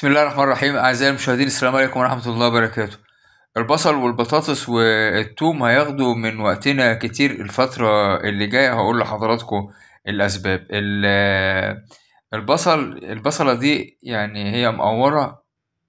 بسم الله الرحمن الرحيم اعزائي المشاهدين السلام عليكم ورحمه الله وبركاته البصل والبطاطس والثوم هياخدوا من وقتنا كتير الفتره اللي جايه هقول لحضراتكم الاسباب البصل البصله دي يعني هي مقوره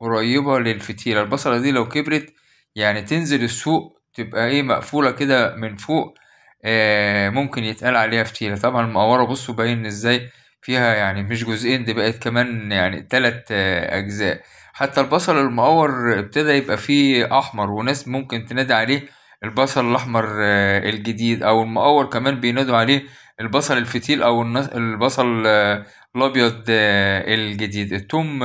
قريبه للفتيله البصله دي لو كبرت يعني تنزل السوق تبقى ايه مقفوله كده من فوق آه، ممكن يتقال عليها فتيله طبعا المقوره بصوا باين ازاي فيها يعني مش جزئين دي بقت كمان يعني تلات آه، أجزاء حتى البصل المقور ابتدى يبقى فيه أحمر وناس ممكن تنادي عليه البصل الأحمر آه، الجديد أو المقور كمان بينادوا عليه البصل الفتيل أو البصل آه، الأبيض الجديد التوم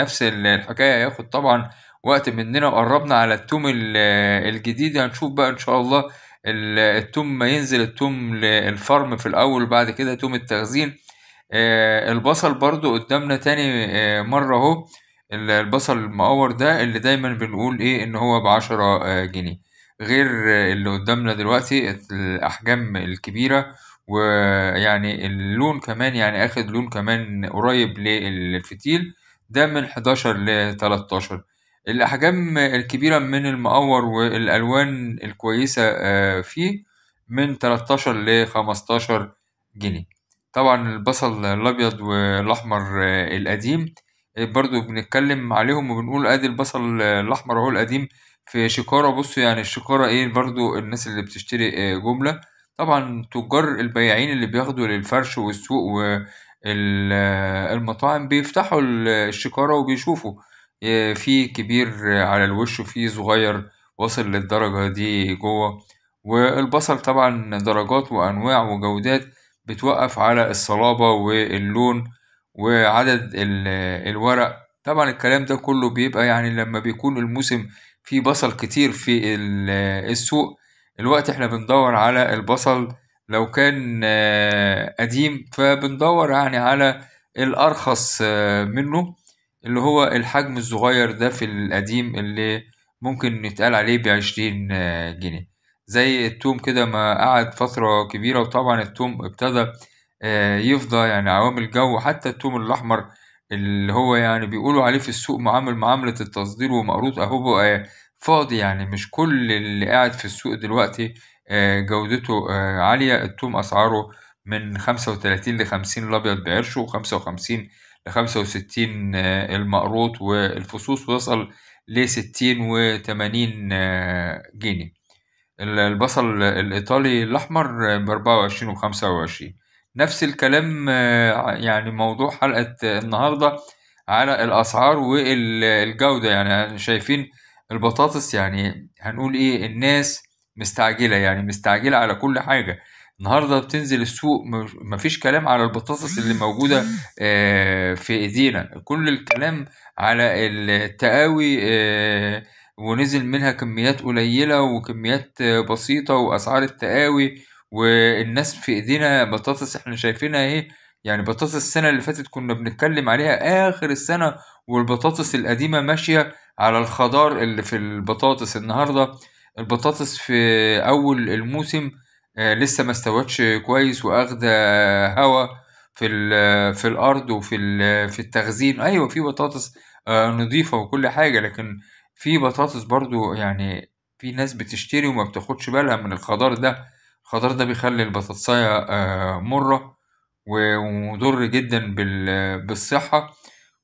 نفس الحكاية هياخد طبعا وقت مننا وقربنا على التوم الجديد هنشوف بقى إن شاء الله التوم ما ينزل التوم للفرم في الأول بعد كده توم التخزين آه، البصل برضو قدامنا تاني آه، مرة اهو البصل المقور ده اللي دايما بنقول ايه ان هو بعشرة آه، جنيه غير اللي قدامنا دلوقتي الأحجام الكبيرة ويعني اللون كمان يعني اخد لون كمان قريب للفتيل ده من 11 ل 13 الأحجام الكبيرة من المقور والألوان الكويسة فيه من 13 ل 15 جنيه طبعا البصل الابيض والاحمر آه، القديم آه، برضو بنتكلم عليهم وبنقول ادي البصل الاحمر اهو القديم في شكارة بصوا يعني الشكارة ايه برضو الناس اللي بتشتري آه، جملة طبعا تجار البياعين اللي بياخدوا للفرش والسوق والمطاعم بيفتحوا الشكارة وبيشوفوا في كبير على الوش وفي صغير واصل للدرجة دي جوه والبصل طبعا درجات وأنواع وجودات بتوقف على الصلابة واللون وعدد الورق طبعا الكلام ده كله بيبقى يعني لما بيكون الموسم فيه بصل كتير في السوق الوقت احنا بندور على البصل لو كان آه، قديم فبندور يعني على الأرخص آه، منه اللي هو الحجم الصغير ده في القديم اللي ممكن يتقال عليه بعشرين آه، جنيه زي التوم كده ما قعد فترة كبيرة وطبعا التوم ابتدى آه، يفضى يعني عوامل الجو حتى التوم الأحمر اللي هو يعني بيقولوا عليه في السوق معامل معاملة التصدير ومقروض أهو بقى فاضي يعني مش كل اللي قاعد في السوق دلوقتي آه، جودته آه، عالية التوم أسعاره من خمسة وتلاتين لخمسين الأبيض بعرشه وخمسة وخمسين لخمسة وستين المقروط والفصوص وصل لستين وتمانين جنيه. البصل الإيطالي الأحمر ب 24 وخمسة 25 نفس الكلام آه، يعني موضوع حلقة النهاردة على الأسعار والجودة يعني شايفين البطاطس يعني هنقول إيه الناس مستعجلة يعني مستعجلة على كل حاجة النهاردة بتنزل السوق مفيش كلام على البطاطس اللي موجودة آه، في إيدينا كل الكلام على التقاوي آه، ونزل منها كميات قليلة وكميات بسيطة وأسعار التقاوي والناس في ايدينا بطاطس احنا شايفينها ايه يعني بطاطس السنة اللي فاتت كنا بنتكلم عليها آخر السنة والبطاطس القديمة ماشية على الخضار اللي في البطاطس النهاردة البطاطس في أول الموسم آه، لسه ما استوتش كويس واخدة هوا في في الأرض وفي في التخزين أيوة في بطاطس آه، نظيفة وكل حاجة لكن في بطاطس برضو يعني في ناس بتشتري وما بتاخدش بالها من الخضار ده الخضار ده بيخلي البطاطساية آه، مرة ومضر جدا بالصحة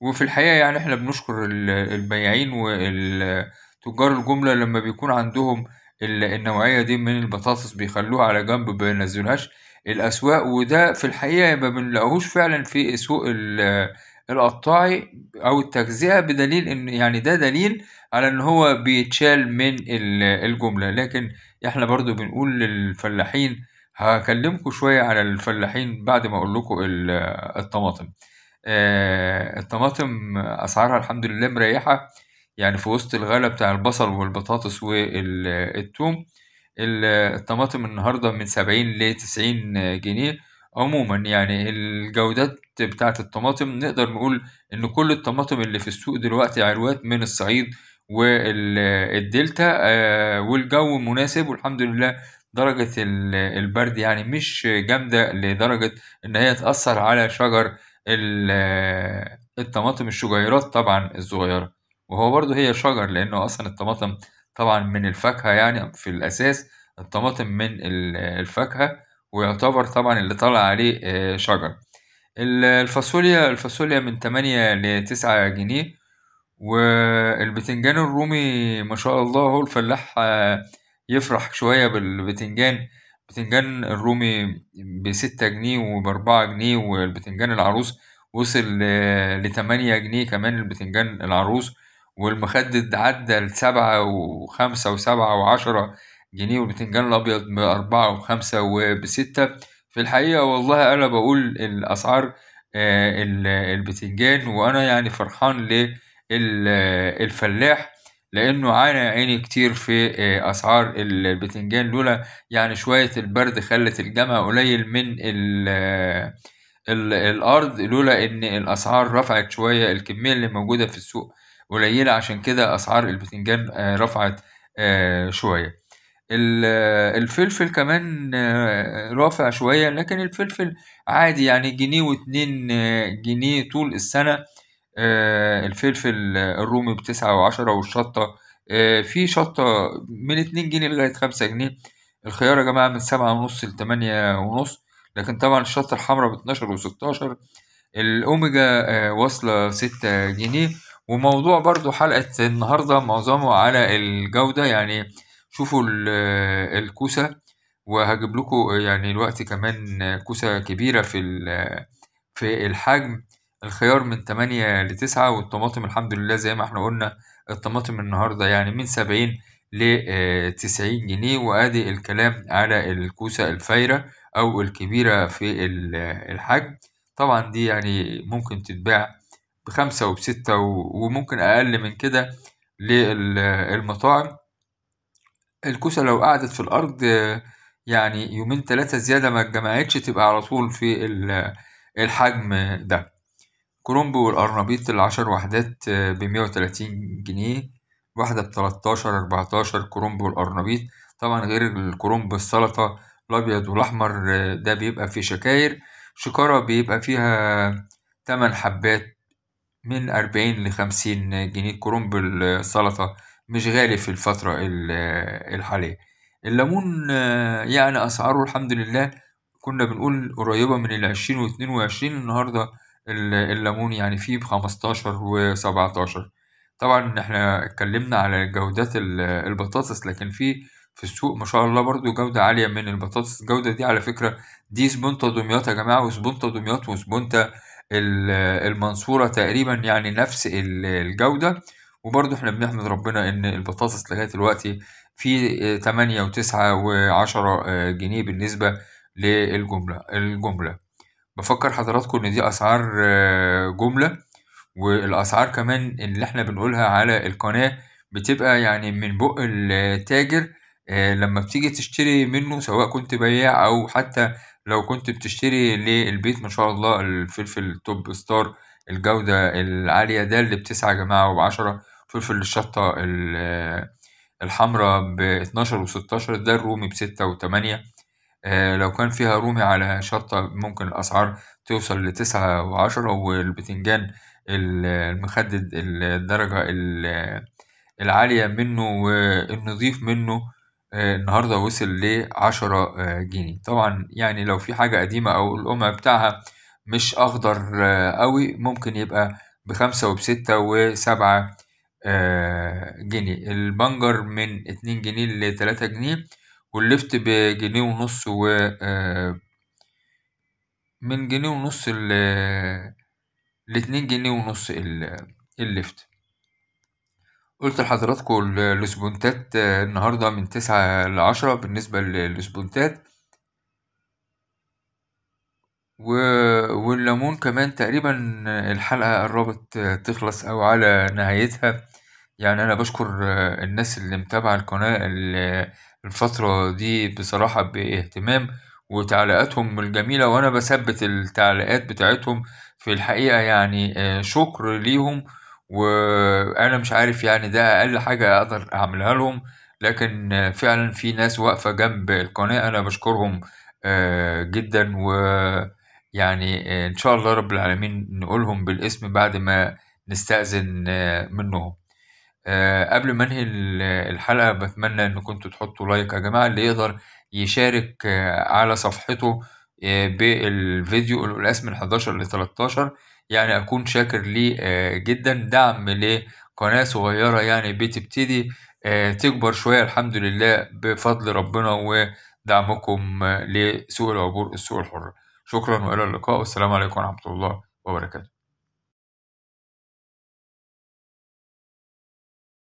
وفي الحقيقة يعني احنا بنشكر ال- البياعين وتجار الجملة لما بيكون عندهم النوعية دي من البطاطس بيخلوها على جنب بينزلهاش الأسواق وده في الحقيقة ما بنلاقوهوش فعلا في سوق ال- القطاعي او التجزئه بدليل ان يعني ده دليل على ان هو بيتشال من الجمله لكن احنا برضو بنقول للفلاحين هكلمكم شويه على الفلاحين بعد ما اقول لكم الطماطم آه، الطماطم اسعارها الحمد لله مريحه يعني في وسط الغلا بتاع البصل والبطاطس والثوم الطماطم النهارده من سبعين لتسعين جنيه عموما يعني الجودات بتاعت الطماطم نقدر نقول ان كل الطماطم اللي في السوق دلوقتي عروات من الصعيد والدلتا آه، والجو مناسب والحمد لله درجة البرد يعني مش جامدة لدرجة ان هي تأثر على شجر الطماطم الشجيرات طبعا الصغيرة وهو برضه هي شجر لانه اصلا الطماطم طبعا من الفاكهة يعني في الاساس الطماطم من الفاكهة ويعتبر طبعا اللي طالع عليه آه، شجر الفاصوليا الفاصوليا من تمانية لتسعة جنيه والبتنجان الرومي ما شاء الله هو الفلاح آه، يفرح شوية بالبتنجان البتنجان الرومي بستة جنيه وبأربعة جنيه والبتنجان العروس وصل آه، لتمانية جنيه كمان البتنجان العروس والمخدد عدى لسبعة وخمسة وسبعة وعشرة جنيه والبتنجان الأبيض بأربعة وخمسه وبستة في الحقيقة والله أنا بقول الأسعار آه، البتنجان وأنا يعني فرحان للفلاح لأنه عانى عيني كتير في آه، أسعار البتنجان لولا يعني شوية البرد خلت الجمع قليل من الارض لولا ان الاسعار رفعت شويه الكميه اللي موجوده في السوق قليله عشان كده اسعار البتنجان آه، رفعت شويه الفلفل كمان آه، رافع شوية لكن الفلفل عادي يعني جنيه واتنين آه، جنيه طول السنة آه، الفلفل الرومي بتسعة وعشرة والشطة في شطة من اتنين جنيه لغاية خمسة جنيه الخيار يا جماعة من سبعة ونص لتمانية ونص لكن طبعا الشطة الحمراء باتناشر وستاشر الأوميجا واصلة ستة جنيه وموضوع برضو حلقة النهاردة معظمه على الجودة يعني شوفوا آه، الكوسة وهجيب لكم يعني الوقت كمان كوسة كبيرة في آه، في الحجم الخيار من تمانية لتسعة والطماطم الحمد لله زي ما احنا قلنا الطماطم النهاردة يعني من سبعين لتسعين آه، جنيه وادي الكلام على الكوسة الفايرة او الكبيرة في الحجم طبعا دي يعني ممكن تتباع بخمسة وبستة وممكن اقل من كده للمطاعم الكوسة لو قعدت في الأرض يعني يومين تلاتة زيادة ما اتجمعتش تبقى على طول في الحجم ده كرومب والقرنبيط العشر وحدات بمية وتلاتين جنيه واحدة بتلاتاشر أربعتاشر كرومب والقرنبيط طبعا غير الكرومب السلطة الأبيض والأحمر ده بيبقى في شكاير شكارة بيبقى فيها تمن حبات من أربعين لخمسين جنيه كرومب السلطة مش غالي في الفترة الحالية الليمون آه، يعني أسعاره الحمد لله كنا بنقول قريبة من العشرين واتنين وعشرين النهاردة الليمون يعني فيه بخمستاشر وسبعتاشر طبعا احنا اتكلمنا على جودات البطاطس لكن في في السوق ما شاء الله برضو جودة عالية من البطاطس الجودة دي على فكرة دي سبونتا دمياط يا جماعة وسبونتا دمياط وسبونتا المنصورة تقريبا يعني نفس الجودة وبرضه احنا بنحمد ربنا ان البطاطس لغايه دلوقتي في 8 و9 و10 جنيه بالنسبه للجمله الجمله بفكر حضراتكم ان دي اسعار آه، جمله والاسعار كمان اللي احنا بنقولها على القناه بتبقى يعني من بق التاجر آه، لما بتيجي تشتري منه سواء كنت بياع او حتى لو كنت بتشتري للبيت ما شاء الله الفلفل توب ستار الجودة العالية ده اللي بتسعة يا جماعة وبعشرة فلفل الشطة الحمراء ب 12 و 16 ده الرومي ب 6 و 8 آه، لو كان فيها رومي على شطة ممكن الأسعار توصل ل 9 و 10 والبتنجان المخدد الدرجة العالية منه والنظيف منه آه، النهاردة وصل ل 10 آه، جنيه طبعا يعني لو في حاجة قديمة أو القمع بتاعها مش أخضر قوي ممكن يبقى بخمسة وبستة وسبعة آه، جنيه البنجر من اتنين جنيه لتلاتة جنيه واللفت بجنيه ونص و آه، من جنيه ونص ل لاتنين جنيه ونص اللفت قلت لحضراتكم الاسبونتات آه، النهاردة من تسعة لعشرة بالنسبة للاسبونتات و... والليمون كمان تقريبا الحلقة قربت تخلص أو على نهايتها يعني أنا بشكر آه، الناس اللي متابعة القناة آه، الفترة دي بصراحة باهتمام وتعليقاتهم الجميلة وأنا بثبت التعليقات بتاعتهم في الحقيقة يعني آه، شكر ليهم وأنا مش عارف يعني ده أقل حاجة أقدر أعملها لهم لكن فعلا في ناس واقفة جنب القناة أنا بشكرهم جدا و يعني إن شاء الله رب العالمين نقولهم بالاسم بعد ما نستأذن منهم آه، قبل ما انهي الحلقه بتمنى ان كنتوا تحطوا لايك يا جماعه اللي يقدر يشارك آه، على صفحته آه، بالفيديو القلقاس من 11 ل 13 يعني اكون شاكر ليه جدا دعم لقناه صغيره يعني بتبتدي تكبر شويه الحمد لله بفضل ربنا ودعمكم لسوق العبور السوق الحر شكرا والى اللقاء والسلام عليكم ورحمه الله وبركاته